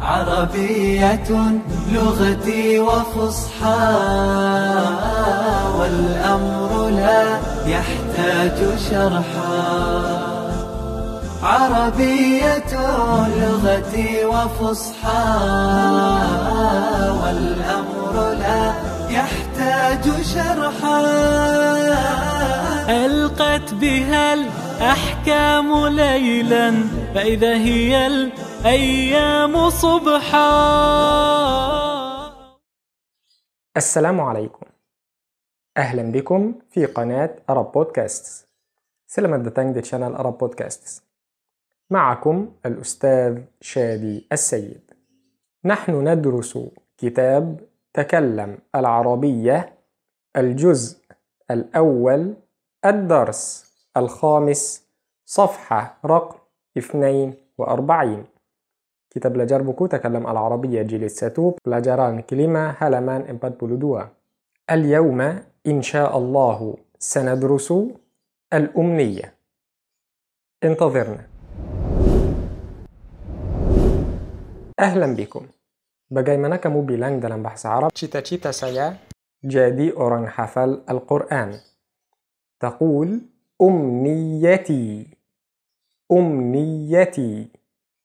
عربية لغتي وفصحى والأمر لا يحتاج شرحا عربية لغتي وفصحى والأمر لا يحتاج شرحا ألقت بها أحكام ليلا فإذا هي الأيام صبحا السلام عليكم أهلا بكم في قناة أرب بودكاست سلامة دتانج تشانل أرب بودكاست معكم الأستاذ شادي السيد نحن ندرس كتاب تكلم العربية الجزء الأول الدرس الخامس صفحة رقم 42 كتاب لجربكو تكلم العربية جيل ساتوب لجران كلمة هلمان إمباد بولودوا اليوم إن شاء الله سندرس الأمنية انتظرنا أهلا بكم bagaimana kamu bilang dalam bahasa Arab cita-cita saya jadi orang hafal Al-Quran تقول أمنيتي أمنيتي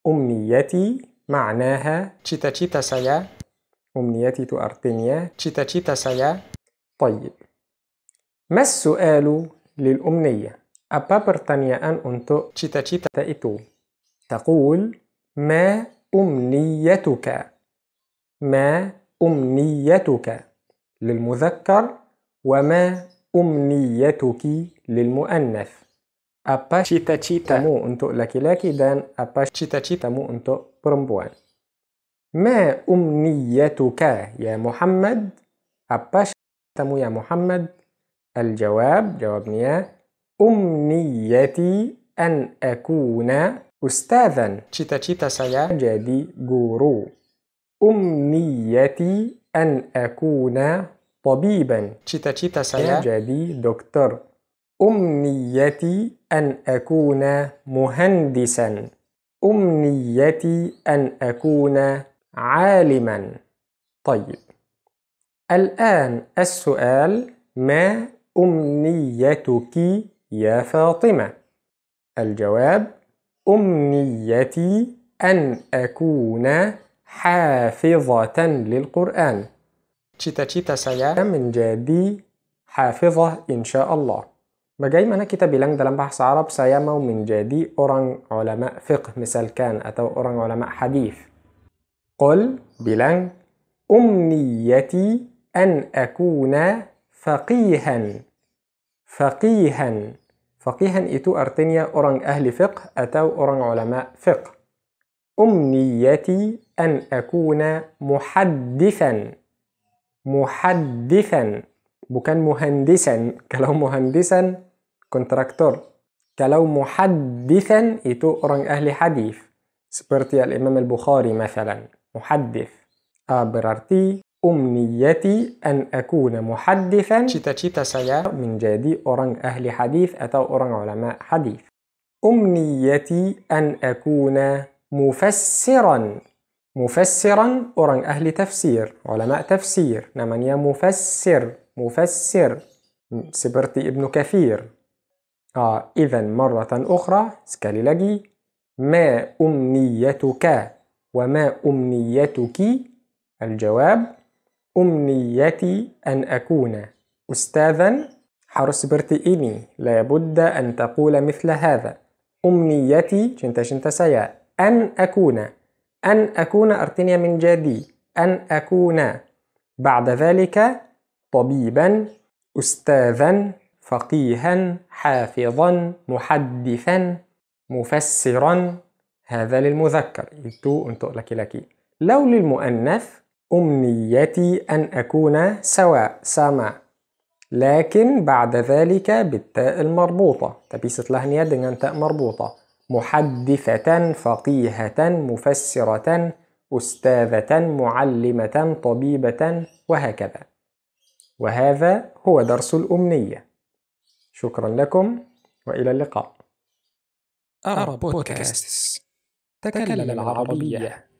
أمنيتي معناها تشيتا تشيتا سايا أمنيتي تو ارتينيا تشيتا تشيتا سايا طيب ما السؤال للأمنية؟ Apa أن أنتو تشيتا تشيتا تأتو تقول ما أمنيتك؟ ما أمنيتك للمذكر وما أمنيتك للمؤنث apa cita-cita mu untuk laki-laki dan apa cita-citamu untuk perempuan. Ma umniyatuka ya Muhammad? Apa cita-citamu ya Muhammad? Al-jawab, jawabnya umniyati an akuna ustazan. Cita-cita saya jadi guru. Umniyati an akuna طبيبا تشيتا cita saya menjadi dokter أمنيتي أن أكون مهندسا أمنيتي أن أكون عالما طيب الآن السؤال ما أمنيتك يا فاطمة؟ الجواب أمنيتي أن أكون حافظة للقرآن cita-cita saya menjadi hafizah insya Allah. Bagaimana kita bilang dalam bahasa Arab saya mau menjadi orang ulama fiqh misalkan atau orang ulama hadis. Qul bilang umniyati an akuna faqihan. Faqihan. Faqihan itu artinya orang ahli fiqh atau orang ulama fiqh. أمنيتي أن أكون محدثا محدثا bukan muhandisan kalau muhandisan kontraktor kalau muhaddisan itu orang ahli hadis seperti al-Imam al-Bukhari مثلا muhaddis ah, berarti umniyati an akuna muhaddisan cita-cita saya menjadi orang ahli hadis atau orang ulama hadis umniyati an akuna mufassiran مفسرا أوران أهل تفسير علماء تفسير نمن مفسر مفسر سبرتي ابن كثير آه إذا مرة أخرى سكالي لجي ما أمنيتك وما أمنيتك الجواب أمنيتي أن أكون أستاذا حرص برتئيني لا بد أن تقول مثل هذا أمنيتي شنتا شنتا سيا أن أكون أن أكون أرتينيا من جدي أن أكون بعد ذلك طبيبا أستاذا فقيها حافظا محدثا مفسرا هذا للمذكر تو انتو لك لك لو للمؤنث أمنيتي أن أكون سواء سما لكن بعد ذلك بالتاء المربوطة تبيست لهنيا دنان تاء مربوطة محدثة فقيهة مفسرة أستاذة معلمة طبيبة وهكذا وهذا هو درس الأمنية شكرا لكم وإلى اللقاء أرى بودكاست تكلم العربية